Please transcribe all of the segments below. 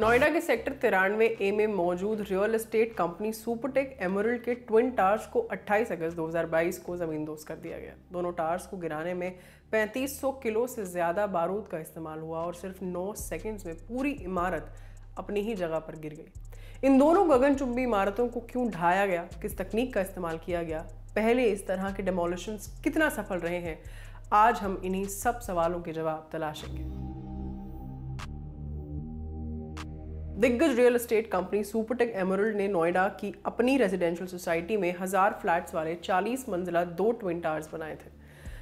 नोएडा के सेक्टर तिरानवे ए में मौजूद real estate company Supertech Emerald के ट्विन टार्स को 28 अगस्त 2022 को जमीन दोस्त कर दिया गया दोनों टार्स को गिराने में 3500 किलो से ज़्यादा बारूद का इस्तेमाल हुआ और सिर्फ 9 सेकंड्स में पूरी इमारत अपनी ही जगह पर गिर गई इन दोनों गगनचुंबी इमारतों को क्यों ढाया गया किस तकनीक का इस्तेमाल किया गया पहले इस तरह के डेमोलिशन कितना सफल रहे हैं आज हम इन्हीं सब सवालों के जवाब तलाशेंगे दिग्गज real estate company Supertech Emerald ने नोएडा की अपनी रेजिडेंशियल सोसाइटी में हजार फ्लैट्स वाले 40 मंजिला दो ट्विन टावर्स बनाए थे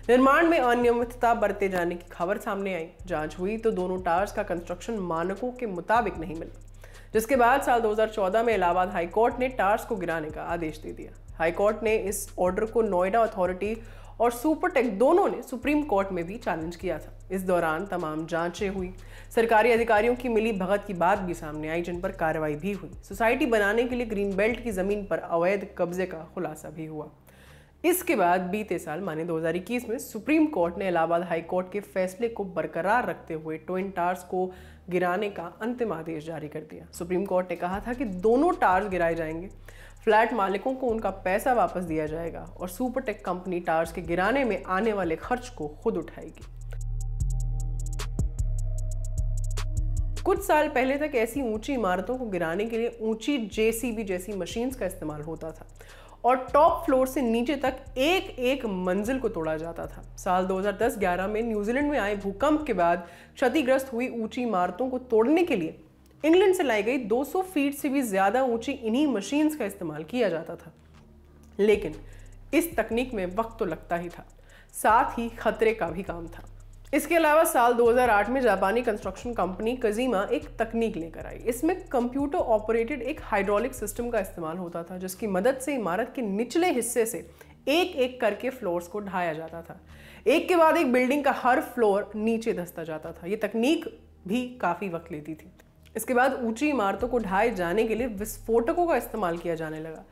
निर्माण में अनियमितता बरते जाने की खबर सामने आई जांच हुई तो दोनों टावर्स का कंस्ट्रक्शन मानकों के मुताबिक नहीं मिला जिसके बाद साल 2014 में इलाहाबाद हाईकोर्ट ने टावर्स को गिराने का आदेश दे दिया हाईकोर्ट ने इस ऑर्डर को नोएडा अथॉरिटी और सुपरटेक दोनों ने सुप्रीम कोर्ट में भी चैलेंज किया था इस दौरान तमाम जांचें हुई सरकारी अधिकारियों की मिली भगत की बात भी सामने आई जिन पर कार्रवाई भी हुई सोसाइटी बनाने के लिए ग्रीन बेल्ट की ज़मीन पर अवैध कब्जे का खुलासा भी हुआ इसके बाद बीते साल माने 2021 में सुप्रीम कोर्ट ने इलाहाबाद हाई कोर्ट के फैसले को बरकरार रखते हुए ट्विन टार्स को गिराने का अंतिम आदेश जारी कर दिया सुप्रीम कोर्ट ने कहा था कि दोनों टार्स गिराए जाएंगे फ्लैट मालिकों को उनका पैसा वापस दिया जाएगा और सुपरटेक कंपनी टार्स के गिराने में आने वाले खर्च को खुद उठाएगी कुछ साल पहले तक ऐसी ऊंची इमारतों को गिराने के लिए ऊंची जेसीबी जैसी मशीन्स का इस्तेमाल होता था और टॉप फ्लोर से नीचे तक एक एक मंजिल को तोड़ा जाता था साल 2010-11 में न्यूजीलैंड में आए भूकंप के बाद क्षतिग्रस्त हुई ऊंची इमारतों को तोड़ने के लिए इंग्लैंड से लाई गई 200 फीट से भी ज़्यादा ऊंची इन्हीं मशीन्स का इस्तेमाल किया जाता था लेकिन इस तकनीक में वक्त तो लगता ही था साथ ही खतरे का भी काम था इसके अलावा साल 2008 में जापानी कंस्ट्रक्शन कंपनी कजीमा एक तकनीक लेकर आई इसमें कंप्यूटर ऑपरेटेड एक हाइड्रोलिक सिस्टम का इस्तेमाल होता था जिसकी मदद से इमारत के निचले हिस्से से एक एक करके फ्लोर्स को ढाया जाता था एक के बाद एक बिल्डिंग का हर फ्लोर नीचे धसता जाता था ये तकनीक भी काफ़ी वक्त लेती थी इसके बाद ऊंची इमारतों को ढाए जाने के लिए विस्फोटकों का इस्तेमाल किया जाने लगा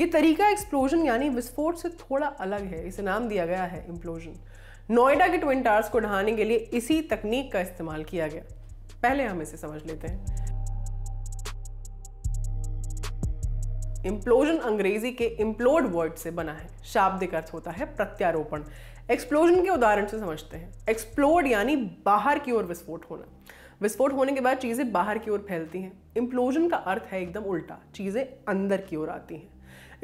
ये तरीका एक्सप्लोजन यानी विस्फोट से थोड़ा अलग है इसे नाम दिया गया है इम्प्लोजन नोएडा के ट्विन टावर्स को ढहाने के लिए इसी तकनीक का इस्तेमाल किया गया पहले हम इसे समझ लेते हैं इम्प्लोजन अंग्रेजी के इम्प्लोड वर्ड से बना है शाब्दिक अर्थ होता है प्रत्यारोपण एक्सप्लोजन के उदाहरण से समझते हैं एक्सप्लोड यानी बाहर की ओर विस्फोट होना विस्फोट होने के बाद चीज़ें बाहर की ओर फैलती हैं इम्प्लोजन का अर्थ है एकदम उल्टा चीज़ें अंदर की ओर आती हैं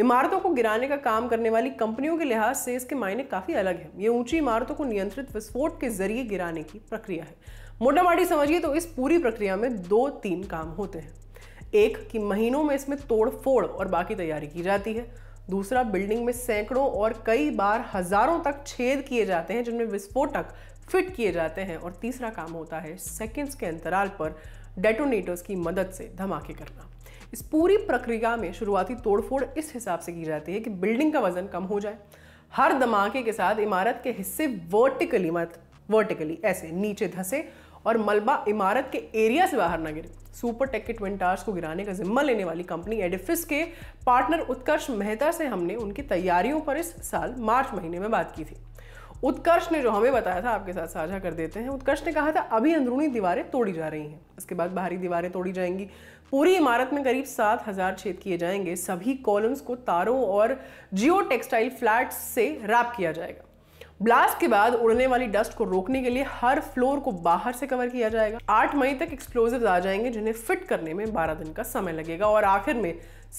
इमारतों को गिराने का काम करने वाली कंपनियों के लिहाज से इसके मायने काफ़ी अलग है ये ऊंची इमारतों को नियंत्रित विस्फोट के जरिए गिराने की प्रक्रिया है मोटा माटी समझिए तो इस पूरी प्रक्रिया में दो तीन काम होते हैं एक कि महीनों में इसमें तोड़ फोड़ और बाकी तैयारी की जाती है दूसरा बिल्डिंग में सैकड़ों और कई बार हजारों तक छेद किए जाते हैं जिनमें विस्फोटक फिट किए जाते हैं और तीसरा काम होता है सेकेंड्स के अंतराल पर डेटोनेटर्स की मदद से धमाके करना इस पूरी प्रक्रिया में शुरुआती तोड़फोड़ इस हिसाब से की जाती है कि बिल्डिंग का वजन कम हो जाए हर धमाके के साथ इमारत के हिस्से वर्टिकली मत वर्टिकली ऐसे नीचे धंसे और मलबा इमारत के एरिया से बाहर ना गिरे सुपर टेक के ट्विन टावर्स को गिराने का जिम्मा लेने वाली कंपनी एडिफिस के पार्टनर उत्कर्ष मेहता से हमने उनकी तैयारियों पर इस साल मार्च महीने में बात की थी उत्कर्ष ने जो हमें बताया था आपके साथ साझा कर देते हैं उत्कर्ष ने कहा था अभी अंदरूनी दीवारें तोड़ी जा रही हैं इसके बाद बाहरी दीवारें तोड़ी जाएंगी पूरी इमारत में करीब सात हजार छेद किए जाएंगे सभी कॉलम्स को तारों और जियो टेक्सटाइल फ्लैट से रैप किया जाएगा ब्लास्ट के बाद उड़ने वाली डस्ट को रोकने के लिए हर फ्लोर को बाहर से कवर किया जाएगा आठ मई तक एक्सप्लोजिव आ जाएंगे जिन्हें फिट करने में बारह दिन का समय लगेगा और आखिर में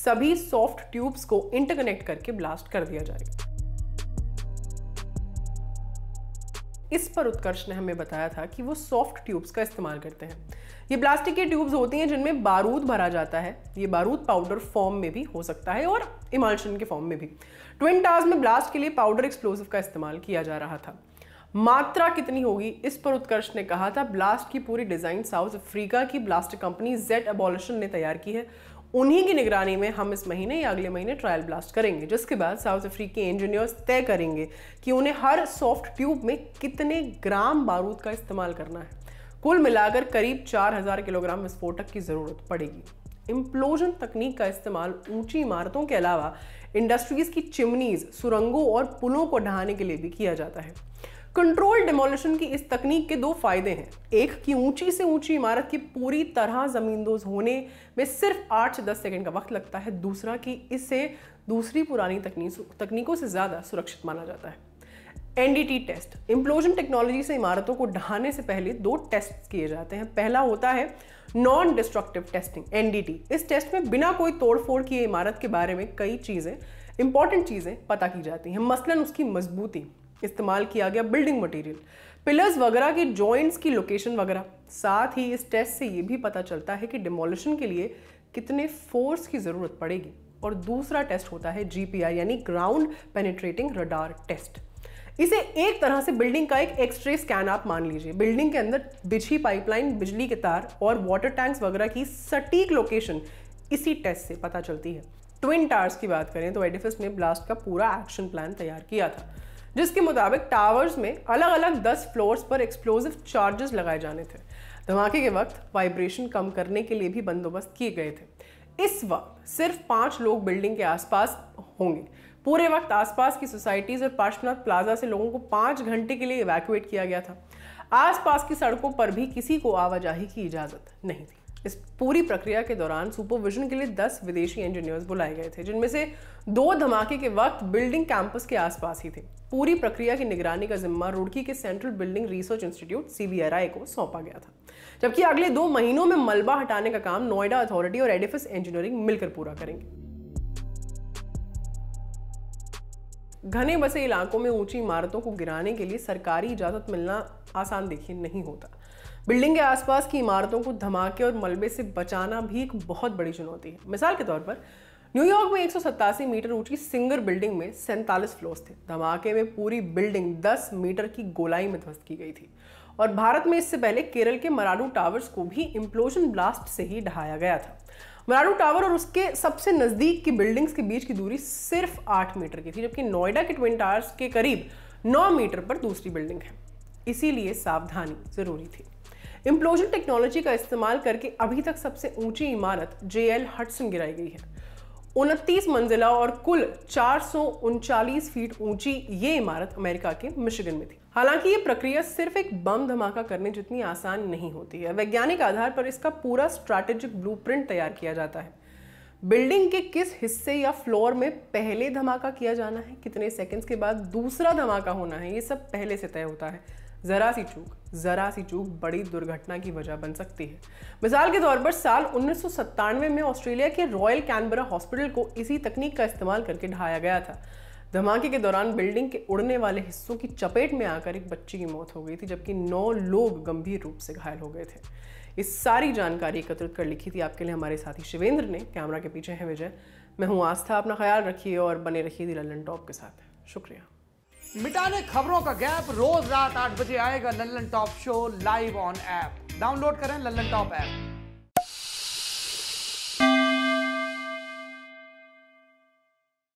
सभी सॉफ्ट ट्यूब्स को इंटरकनेक्ट करके ब्लास्ट कर दिया जाएगा इस पर उत्कर्ष ने हमें बताया था कि वो सॉफ्ट ट्यूब्स का इस्तेमाल करते हैं ये प्लास्टिक के ट्यूब्स होती हैं जिनमें बारूद भरा जाता है ये बारूद पाउडर फॉर्म में भी हो सकता है और इमाल्शन के फॉर्म में भी ट्विन टार्स में ब्लास्ट के लिए पाउडर एक्सप्लोसिव का इस्तेमाल किया जा रहा था मात्रा कितनी होगी इस पर उत्कर्ष ने कहा था ब्लास्ट की पूरी डिज़ाइन साउथ अफ्रीका की ब्लास्ट कंपनी जेट अबोलिशन ने तैयार की है उन्हीं की निगरानी में हम इस महीने या अगले महीने ट्रायल ब्लास्ट करेंगे जिसके बाद साउथ अफ्रीकी इंजीनियर्स तय करेंगे कि उन्हें हर सॉफ्ट ट्यूब में कितने ग्राम बारूद का इस्तेमाल करना है कुल मिलाकर करीब 4000 किलोग्राम विस्फोटक की ज़रूरत पड़ेगी इम्प्लोजन तकनीक का इस्तेमाल ऊंची इमारतों के अलावा इंडस्ट्रीज़ की चिमनीज़ सुरंगों और पुलों को ढहाने के लिए भी किया जाता है कंट्रोल डिमोलिशन की इस तकनीक के दो फायदे हैं एक कि ऊंची से ऊंची इमारत की पूरी तरह जमींदोज होने में सिर्फ आठ से दस सेकेंड का वक्त लगता है दूसरा कि इससे दूसरी पुरानी तकनीक तकनीकों से ज़्यादा सुरक्षित माना जाता है एनडीटी टेस्ट इम्प्लोजन टेक्नोलॉजी से इमारतों को ढहाने से पहले दो टेस्ट किए जाते हैं पहला होता है नॉन डिस्ट्रक्टिव टेस्टिंग एनडीटी इस टेस्ट में बिना कोई तोड़फोड़ किए इमारत के बारे में कई चीज़ें इंपॉर्टेंट चीज़ें पता की जाती हैं मसलन उसकी मजबूती इस्तेमाल किया गया बिल्डिंग मटेरियल पिलर्स वगैरह के जॉइंट्स की लोकेशन वगैरह साथ ही इस टेस्ट से ये भी पता चलता है कि डिमोलिशन के लिए कितने फोर्स की ज़रूरत पड़ेगी और दूसरा टेस्ट होता है जी यानी ग्राउंड पेनिट्रेटिंग रडार टेस्ट इसे एक तरह से बिल्डिंग का एक एक्सरे स्कैन आप मान लीजिए बिल्डिंग के अंदर बिछी पाइपलाइन बिजली के तार और वाटर टैंक्स वगैरह की सटीक लोकेशन इसी टेस्ट से पता चलती है ट्विन टावर्स की बात करें तो एडिफिस ने ब्लास्ट का पूरा एक्शन प्लान तैयार किया था जिसके मुताबिक टावर्स में अलग अलग दस फ्लोर्स पर एक्सप्लोजिव चार्जेस लगाए जाने थे धमाके के वक्त वाइब्रेशन कम करने के लिए भी बंदोबस्त किए गए थे इस वक्त सिर्फ पाँच लोग बिल्डिंग के आसपास होंगे पूरे वक्त आसपास की सोसाइटीज़ और पार्शनाथ प्लाजा से लोगों को पाँच घंटे के लिए इवैक्यूएट किया गया था आसपास की सड़कों पर भी किसी को आवाजाही की इजाज़त नहीं थी इस पूरी प्रक्रिया के दौरान सुपरविजन के लिए 10 विदेशी इंजीनियर्स बुलाए गए थे जिनमें से दो धमाके के वक्त बिल्डिंग कैंपस के आसपास ही थे पूरी प्रक्रिया की निगरानी का जिम्मा रुड़की के Central Building Research Institute C को सौंपा गया था जबकि अगले दो महीनों में मलबा हटाने का काम नोएडा अथॉरिटी और एडिफिस इंजीनियरिंग मिलकर पूरा करेंगे घने बसे इलाकों में ऊंची इमारतों को गिराने के लिए सरकारी इजाज़त मिलना आसान देखिए नहीं होता बिल्डिंग के आसपास की इमारतों को धमाके और मलबे से बचाना भी एक बहुत बड़ी चुनौती है मिसाल के तौर पर न्यूयॉर्क में एक मीटर ऊंची सिंगर बिल्डिंग में सैंतालीस फ्लोर्स थे धमाके में पूरी बिल्डिंग 10 मीटर की गोलाई में ध्वस्त की गई थी और भारत में इससे पहले केरल के मराडू टावर्स को भी इम्प्लोजन ब्लास्ट से ही ढहाया गया था मराडू टावर और उसके सबसे नज़दीक की बिल्डिंग्स के बीच की दूरी सिर्फ आठ मीटर की थी जबकि नोएडा के ट्विन टावर्स के करीब नौ मीटर पर दूसरी बिल्डिंग है इसीलिए सावधानी ज़रूरी थी इम्प्लोजन टेक्नोलॉजी का इस्तेमाल करके अभी तक सबसे ऊंची इमारत जे एल हटसन गिराई गई है उनतीस मंजिला और कुल चार फीट ऊंची ये इमारत अमेरिका के मिशिगन में थी हालांकि ये प्रक्रिया सिर्फ एक बम धमाका करने जितनी आसान नहीं होती है वैज्ञानिक आधार पर इसका पूरा स्ट्रैटेजिक ब्लूप्रिंट तैयार किया जाता है बिल्डिंग के किस हिस्से या फ्लोर में पहले धमाका किया जाना है कितने सेकंड्स के बाद दूसरा धमाका होना है ये सब पहले से तय होता है ज़रा सी चूक ज़रा सी चूक बड़ी दुर्घटना की वजह बन सकती है मिसाल के तौर पर साल उन्नीस में ऑस्ट्रेलिया के रॉयल कैनबरा हॉस्पिटल को इसी तकनीक का इस्तेमाल करके ढहाया गया था धमाके के दौरान बिल्डिंग के उड़ने वाले हिस्सों की चपेट में आकर एक बच्ची की मौत हो गई थी जबकि नौ लोग गंभीर रूप से घायल हो गए थे इस सारी जानकारी एकत्रित कर लिखी थी आपके लिए हमारे साथी शिवेंद्र ने कैमरा के पीछे हैं विजय मैं हूँ आस्था अपना ख्याल रखिए और बने रखिए दी लल्लन टॉप के साथ शुक्रिया मिटाने खबरों का गैप रोज रात आठ बजे आएगा Lallantop show live on app download करें लल्लन टॉप ऐप